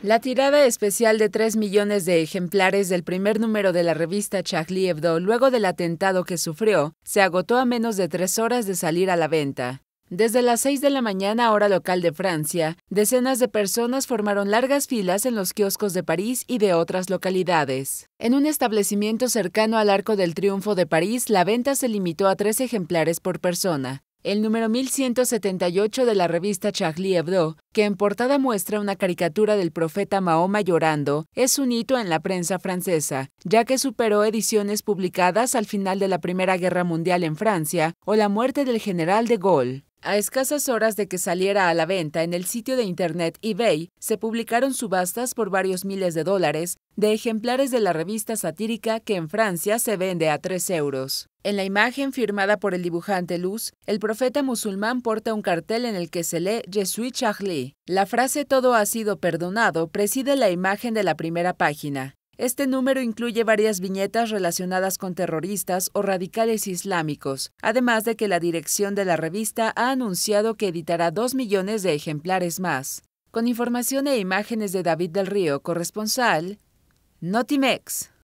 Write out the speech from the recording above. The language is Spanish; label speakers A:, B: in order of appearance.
A: La tirada especial de 3 millones de ejemplares del primer número de la revista Charlie luego del atentado que sufrió se agotó a menos de tres horas de salir a la venta. Desde las 6 de la mañana hora local de Francia, decenas de personas formaron largas filas en los kioscos de París y de otras localidades. En un establecimiento cercano al Arco del Triunfo de París, la venta se limitó a tres ejemplares por persona, el número 1178 de la revista Charlie Hebdo, que en portada muestra una caricatura del profeta Mahoma llorando, es un hito en la prensa francesa, ya que superó ediciones publicadas al final de la Primera Guerra Mundial en Francia o la muerte del general de Gaulle. A escasas horas de que saliera a la venta en el sitio de internet eBay, se publicaron subastas por varios miles de dólares de ejemplares de la revista satírica que en Francia se vende a 3 euros. En la imagen firmada por el dibujante Luz, el profeta musulmán porta un cartel en el que se lee Jesuit suis La frase Todo ha sido perdonado preside la imagen de la primera página. Este número incluye varias viñetas relacionadas con terroristas o radicales islámicos, además de que la dirección de la revista ha anunciado que editará dos millones de ejemplares más. Con información e imágenes de David del Río, corresponsal, Notimex.